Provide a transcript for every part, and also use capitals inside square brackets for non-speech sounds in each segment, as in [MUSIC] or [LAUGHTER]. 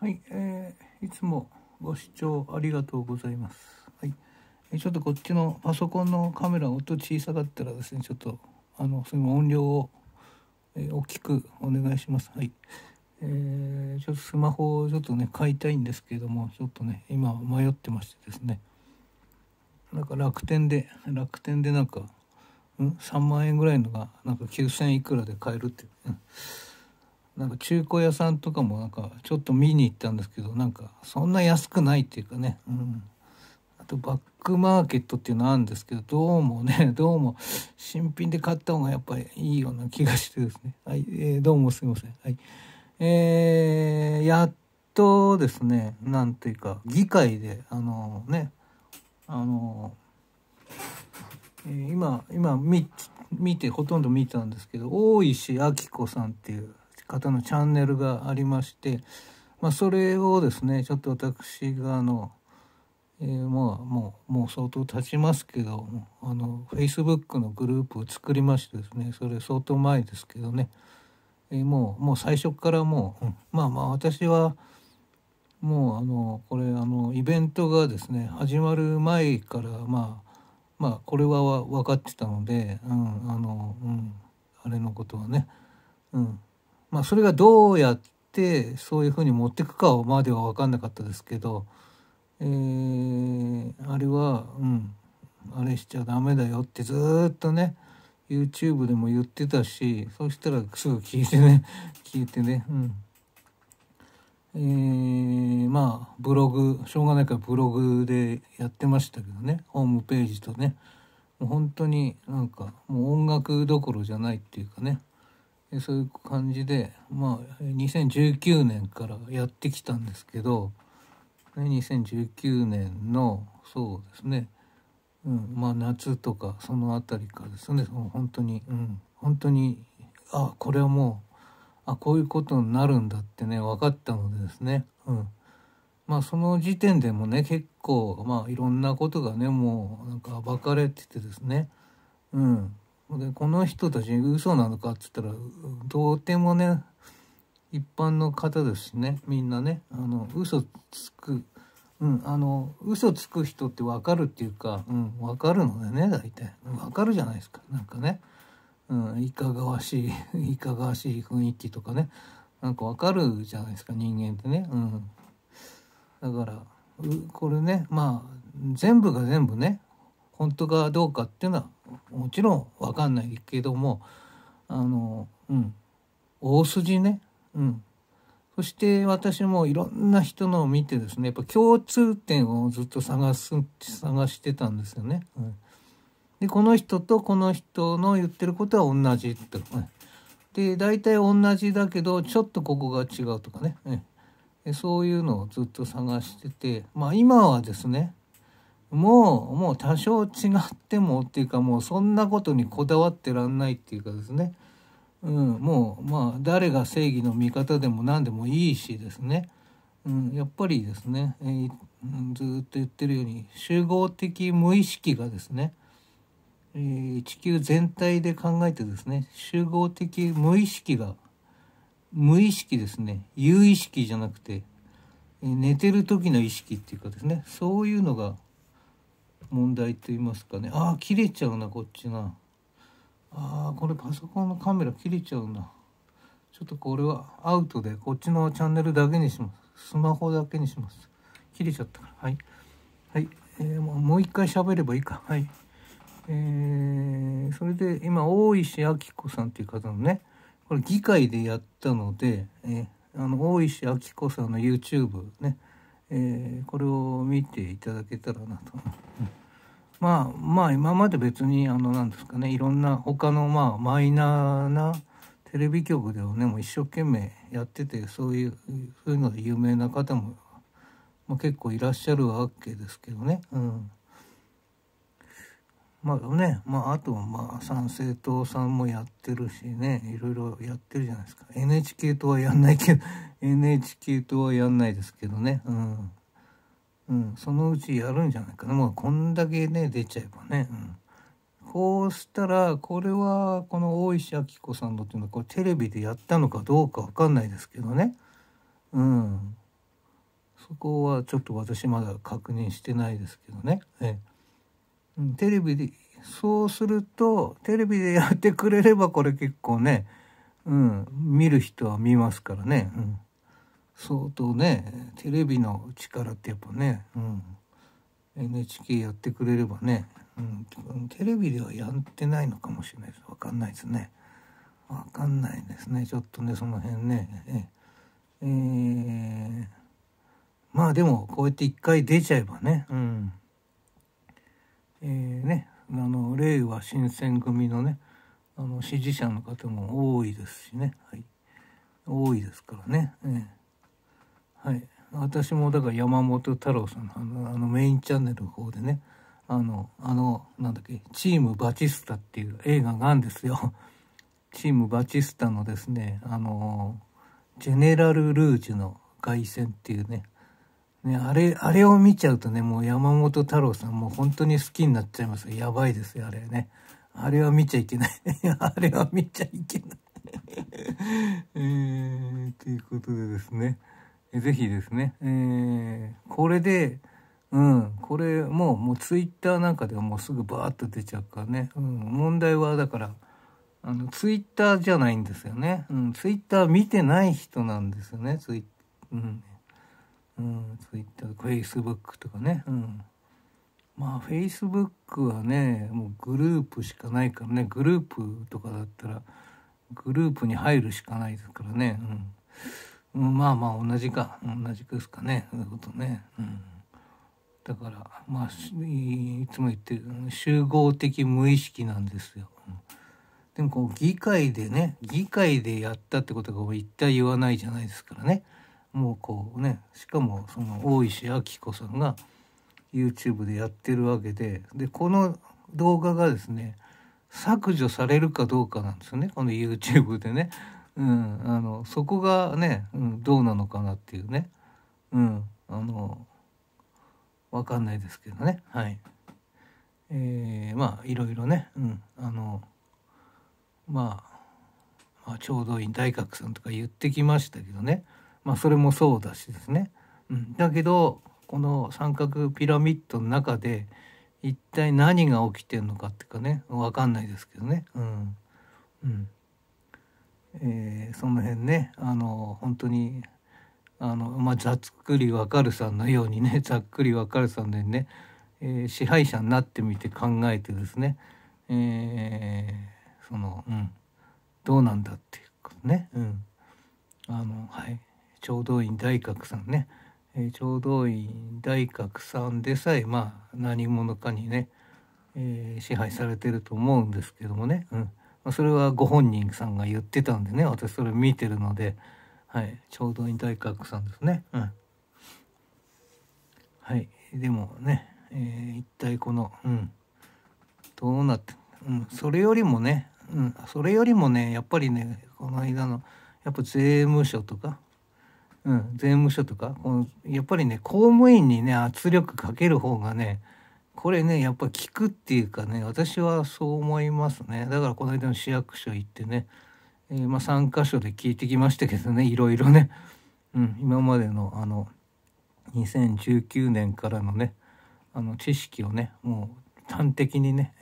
はい、えー、いつもご視聴ありがとうございます。はい、ちょっとこっちのパソコンのカメラ音小さかったらですね、ちょっとあのその音量を、えー、大きくお願いします。はい、えー、ちょっとスマホをちょっとね買いたいんですけれども、ちょっとね今迷ってましてですね。なんか楽天で楽天でなんか、うん、3万円ぐらいのがなんか9,000いくらで買えるっていう、なんか中古屋さんとかもなんかちょっと見に行ったんですけどなんかそんな安くないっていうかね、うん、あとバックマーケットっていうのあるんですけどどうもね [LAUGHS] どうも新品で買った方がやっぱりいいような気がしてですねはい、えー、どうもすいませんはいえー、やっとですねなんていうか議会であのー、ねあのー、今今見見てほとんど見たんですけど大石明子さんっていう方のチャンネルがありまして、まあ、それをですねちょっと私があの、えー、まあもうもう相当経ちますけどあの Facebook のグループを作りましてですねそれ相当前ですけどね、えー、もうもう最初からもう、うん、まあまあ私はもうあのこれあのイベントがですね始まる前からまあまあこれは分かってたので、うんあのうん、あれのことはね、うん、まあ、それがどうやってそういうふうに持っていくかまでは分かんなかったですけど、えー、あれは、うん、あれしちゃダメだよってずっとね YouTube でも言ってたしそしたらすぐ聞いてね [LAUGHS] 聞いてね、うんえー、まあブログしょうがないからブログでやってましたけどねホームページとねもう本当になんかもう音楽どころじゃないっていうかねそういう感じで、まあ、2019年からやってきたんですけど、2019年の、そうですね、うん、まあ夏とかその辺りからですね、本当に、うん、本当に、あ、これはもう、あ、こういうことになるんだってね、分かったのでですね、うん。まあその時点でもね、結構、まあいろんなことがね、もうなんか暴かれててですね、うん。でこの人たち嘘なのかっつったらどうてもね一般の方ですしねみんなねあの嘘つく、うん、あの嘘つく人って分かるっていうか、うん、分かるのでね大体分かるじゃないですかなんかね、うん、いかがわしい [LAUGHS] いかがわしい雰囲気とかねなんか分かるじゃないですか人間ってね、うん、だからこれねまあ全部が全部ね本当かどうかっていうのはもちろん分かんないけどもあの、うん、大筋ね、うん、そして私もいろんな人のを見てですねやっぱ共通点をずっと探す探してたんですよね。うん、でこの人とこの人の言ってることは同じとか、ね、で大体同じだけどちょっとここが違うとかね、うん、そういうのをずっと探しててまあ今はですねもう、もう多少違ってもっていうか、もうそんなことにこだわってらんないっていうかですね。うん、もう、まあ、誰が正義の味方でも何でもいいしですね。うん、やっぱりですね、えー、ずっと言ってるように、集合的無意識がですね、えー、地球全体で考えてですね、集合的無意識が、無意識ですね、有意識じゃなくて、え寝てる時の意識っていうかですね、そういうのが、問題と言いますかねああ切れちゃうなこっちなああこれパソコンのカメラ切れちゃうなちょっとこれはアウトでこっちのチャンネルだけにしますスマホだけにします切れちゃったからはいはい、えー、もう一回喋ればいいかはいえー、それで今大石明子さんっていう方のねこれ議会でやったので、えー、あの大石明子さんの YouTube ね、えー、これを見ていただけたらなと。まあまあ今まで別にあのなんですかねいろんな他のまあマイナーなテレビ局ではねもう一生懸命やっててそういうそういうので有名な方も、まあ、結構いらっしゃるわけですけどね。うんまあね、まあ、あとはまあ参政党さんもやってるしねいろいろやってるじゃないですか NHK 党はやんないけど NHK 党はやんないですけどね、うん、うん、そのうちやるんじゃないかなもうこんだけね出ちゃえばね、うん、こうしたらこれはこの大石明子さんのっていうのはこれテレビでやったのかどうか分かんないですけどね、うん、そこはちょっと私まだ確認してないですけどね、ええ、テレビでそうするとテレビでやってくれればこれ結構ね、うん、見る人は見ますからね。うん相当ねテレビの力ってやっぱね、うん、NHK やってくれればね、うん、テレビではやってないのかもしれないです分かんないですね分かんないですねちょっとねその辺ねえー、まあでもこうやって一回出ちゃえばね、うん、えーね、ねあの令和新選組のねあの支持者の方も多いですしね、はい、多いですからね。えーはい、私もだから山本太郎さんのあのメインチャンネルの方でねあのあのなんだっけ「チームバチスタ」っていう映画があるんですよ。[LAUGHS] チームバチスタのですねあのジェネラル・ルージュの凱旋っていうねねあれあれを見ちゃうとねもう山本太郎さんもう本当に好きになっちゃいますやばいですよあれねあれは見ちゃいけない [LAUGHS] あれは見ちゃいけない [LAUGHS] えー、ということでですねぜひですね、えー、これで、うん、これもうもうツイッターなんかではもうすぐバーッと出ちゃうからね、うん、問題はだからあのツイッターじゃないんですよね、うん、ツイッター見てない人なんですよねツイ,、うんうん、ツイッターフェイスブックとかね、うん、まあフェイスブックはねもうグループしかないからねグループとかだったらグループに入るしかないですからね、うんまあまあ同じか同じですかねそういうことね、うん、だからまあいつも言ってる集合的無意識なんですよ、でもこう議会でね議会でやったってことが一体言わないじゃないですからねもうこうねしかもその大石き子さんが YouTube でやってるわけででこの動画がですね削除されるかどうかなんですよねこの YouTube でね。うん、あのそこがね、うん、どうなのかなっていうね、うん、あの分かんないですけどねはい。えー、まあいろいろね、うん、あのまあ、まあ、ちょうどいい大学さんとか言ってきましたけどね、まあ、それもそうだしですね、うん、だけどこの三角ピラミッドの中で一体何が起きてるのかっていうかね分かんないですけどね。うん、うんえー、その辺ねあの本当にあの、まあ、ざっくりわかるさんのようにね [LAUGHS] ざっくりわかるさんでね、えー、支配者になってみて考えてですね、えー、その、うん、どうなんだっていうことね、うん、あのはい聴導員大閣さんね、えー、聴導員大閣さんでさえまあ何者かにね、え支配されてると思うんですけどもね、うんそれはご本人さんが言ってたんでね私それ見てるので、はい、ちょうどいい大学さんですね。うん、はいでもね、えー、一体この、うん、どうなって、うん、それよりもね、うん、それよりもねやっぱりねこの間のやっぱ税務署とか、うん、税務署とかこのやっぱりね公務員にね圧力かける方がねこれねやっぱ聞くっていうかね私はそう思いますねだからこの間の市役所行ってね、えー、まあ、3か所で聞いてきましたけどねいろいろね、うん、今までのあの2019年からのねあの知識をねもう端的にね、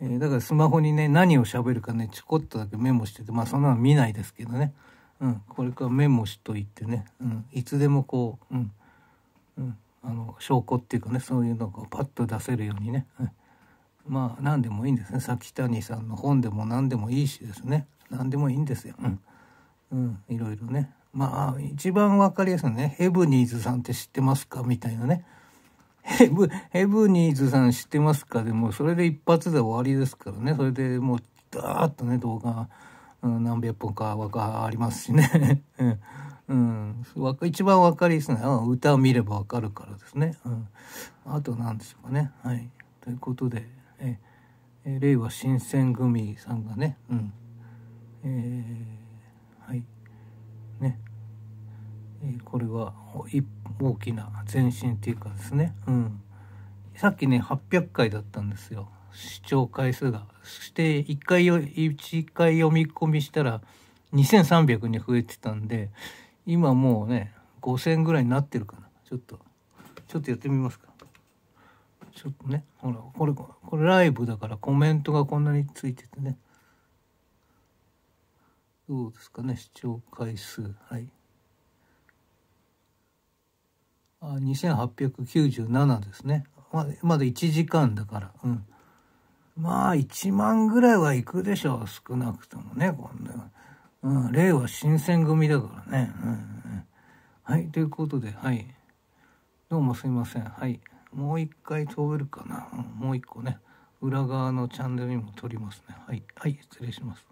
えー、だからスマホにね何を喋るかねちょこっとだけメモしててまあそんなの見ないですけどね、うん、これからメモしといてね、うん、いつでもこう、うん、うんあの証拠っていうかねそういうのがパッと出せるようにね、はい、まあ何でもいいんですね崎谷さんの本でも何でもいいしですね何でもいいんですよ、うんうん、いろいろねまあ一番分かりやすいのね「ヘブニーズさんって知ってますか?」みたいなねヘブ「ヘブニーズさん知ってますか?」でもそれで一発で終わりですからねそれでもうダーッとね動画うん、何百本かわありますしね、[LAUGHS] うん、一番分かりやすい歌を見れば分かるからですね、うん、あと何でしょうかね。はい、ということでえ、え令和新選組さんがね、うんえー、はいね、えー、これは大きな前進っていうかですね、うん、さっきね800回だったんですよ。視聴回数がそして1回よ1回読み込みしたら2300に増えてたんで今もうね5000ぐらいになってるかなちょっとちょっとやってみますかちょっとねほらこれこれライブだからコメントがこんなについててねどうですかね視聴回数はいあ2897ですねまだまだ1時間だからうんまあ、1万ぐらいはいくでしょう。少なくともね、こんな。うん、例は新選組だからね。うん、うん、はい、ということで、はい。どうもすいません。はい。もう一回通るかな。もう一個ね。裏側のチャンネルにも撮りますね。はい。はい、失礼します。